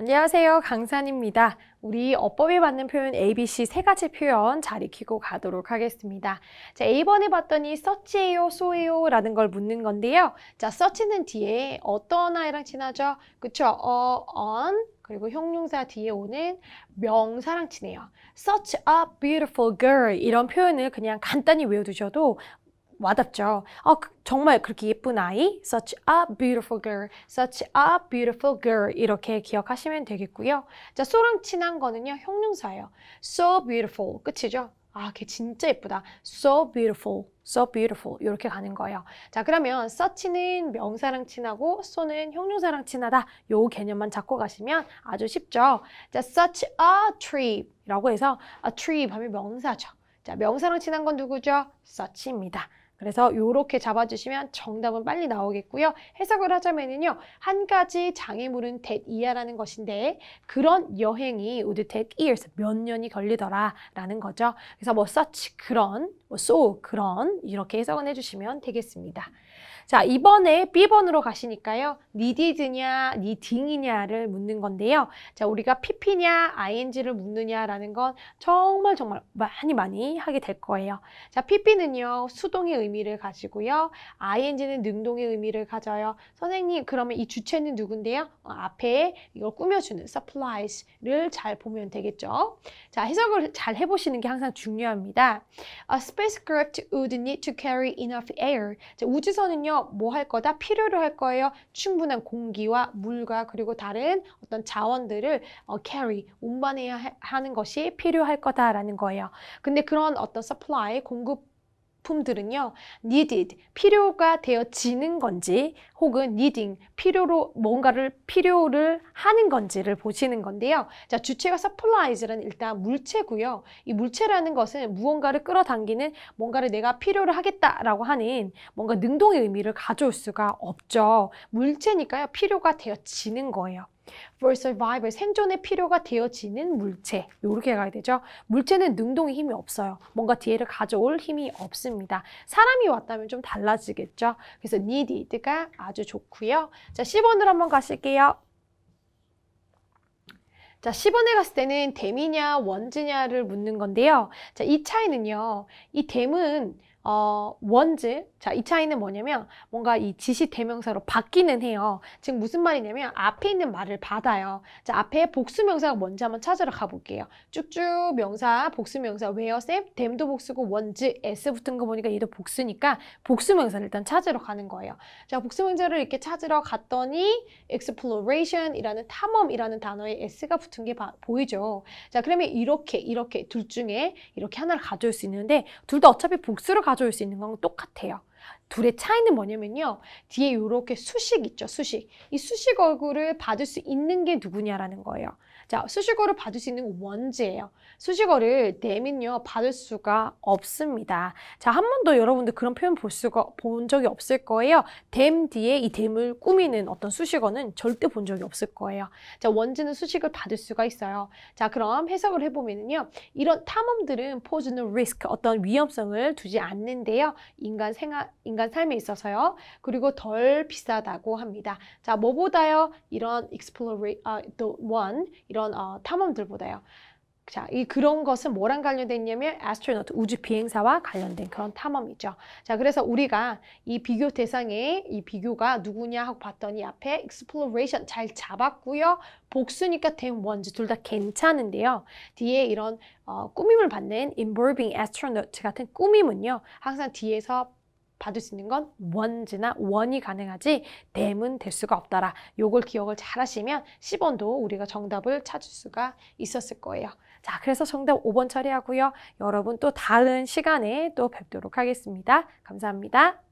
안녕하세요. 강산입니다. 우리 어법에맞는 표현 ABC 세 가지 표현 잘 익히고 가도록 하겠습니다. 자, A번에 봤더니 서치예요, 소예요 라는 걸 묻는 건데요. 자, 서치는 뒤에 어떤 아이랑 친하죠? 그쵸? 어, on, 그리고 형용사 뒤에 오는 명사랑 친해요. Such a beautiful girl 이런 표현을 그냥 간단히 외워두셔도 와닿죠. 어, 그 정말 그렇게 예쁜 아이, such a beautiful girl, such a beautiful girl 이렇게 기억하시면 되겠고요. 자, so랑 친한 거는요, 형용사예요. so beautiful, 끝이죠. 아, 걔 진짜 예쁘다. so beautiful, so beautiful 이렇게 가는 거예요. 자, 그러면 such는 명사랑 친하고 so는 형용사랑 친하다. 요 개념만 잡고 가시면 아주 쉽죠. 자, such a trip라고 해서 a trip 하면 명사죠. 자, 명사랑 친한 건 누구죠? such입니다. 그래서 이렇게 잡아주시면 정답은 빨리 나오겠고요. 해석을 하자면요. 한 가지 장애물은 대 이하라는 것인데 그런 여행이 우드 대 이에서 몇 년이 걸리더라라는 거죠. 그래서 뭐 such 그런, 뭐 so 그런 이렇게 해석은 해주시면 되겠습니다. 자, 이번에 B번으로 가시니까요. needed냐, needing이냐를 묻는 건데요. 자, 우리가 pp냐, ing를 묻느냐라는 건 정말 정말 많이 많이 하게 될 거예요. 자, pp는요. 수동의 의미를 가지고요. ing는 능동의 의미를 가져요. 선생님 그러면 이 주체는 누군데요? 어, 앞에 이걸 꾸며주는 supplies를 잘 보면 되겠죠. 자 해석을 잘 해보시는 게 항상 중요합니다. A 어, spacecraft would need to carry enough air. 자, 우주선은요 뭐 할 거다? 필요로 할 거예요. 충분한 공기와 물과 그리고 다른 어떤 자원들을 어, carry 운반해야 하는 것이 필요할 거다라는 거예요. 근데 그런 어떤 supply 공급 품들은요 needed 필요가 되어지는 건지 혹은 needing 필요로 뭔가를 필요를 하는 건지를 보시는 건데요 자 주체가 supplies는 일단 물체고요 이 물체라는 것은 무언가를 끌어당기는 뭔가를 내가 필요를 하겠다라고 하는 뭔가 능동의 의미를 가져올 수가 없죠 물체니까요 필요가 되어지는 거예요 For survival, 생존의 필요가 되어지는 물체. 이렇게 가야 되죠. 물체는 능동의 힘이 없어요. 뭔가 뒤에를 가져올 힘이 없습니다. 사람이 왔다면 좀 달라지겠죠. 그래서 needed가 아주 좋고요. 자, 10번으로 한번 가실게요. 자, 10번에 갔을 때는 댐이냐 원지냐를 묻는 건데요. 자, 이 차이는요. 이 댐은 어, 원즈. 자, 이 차이는 뭐냐면 뭔가 이 지시 대명사로 바뀌는 해요. 지금 무슨 말이냐면 앞에 있는 말을 받아요. 자, 앞에 복수 명사가 뭔지 한번 찾으러 가볼게요. 쭉쭉 명사, 복수 명사, 웨어 e 쌤, 댐도 복수고 원즈, s 붙은 거 보니까 얘도 복수니까 복수 명사를 일단 찾으러 가는 거예요. 자, 복수 명사를 이렇게 찾으러 갔더니 exploration이라는 탐험이라는 단어에 s가 붙은 게 바, 보이죠. 자, 그러면 이렇게 이렇게 둘 중에 이렇게 하나를 가져올 수 있는데 둘 다 어차피 복수를 가져 가져올 수 있는 건 똑같아요. 둘의 차이는 뭐냐면요. 뒤에 이렇게 수식 있죠, 수식. 이 수식 얼굴을 받을 수 있는 게 누구냐라는 거예요. 자, 수식어를 받을 수 있는 원지예요. 수식어를 내면요 받을 수가 없습니다. 자, 한 번도 여러분들 그런 표현 볼 수가 본 적이 없을 거예요. 댐 뒤에 이 댐을 꾸미는 어떤 수식어는 절대 본 적이 없을 거예요. 자, 원지는 수식을 받을 수가 있어요. 자, 그럼 해석을 해보면요. 이런 탐험들은 포즈는 리스크, 어떤 위험성을 두지 않는데요. 인간 생활, 인간 삶에 있어서요. 그리고 덜 비싸다고 합니다. 자, 뭐보다요? 이런 explore, uh, the one, 이런 이런 어, 탐험들보다요. 자, 이 그런 것은 뭐랑 관련됐냐면 astronaut 우주 비행사와 관련된 그런 탐험이죠. 자, 그래서 우리가 이 비교 대상에 이 비교가 누구냐 하고 봤더니 앞에 exploration 잘 잡았고요. 복수니까 대원지 둘다 괜찮은데요. 뒤에 이런 어, 꾸밈을 받는 involving astronaut 같은 꾸밈은요. 항상 뒤에서 받을 수 있는 건 원지나 원이 가능하지 댐은 될 수가 없더라. 요걸 기억을 잘 하시면 10원도 우리가 정답을 찾을 수가 있었을 거예요. 자, 그래서 정답 5번 처리하고요. 여러분 또 다른 시간에 또 뵙도록 하겠습니다. 감사합니다.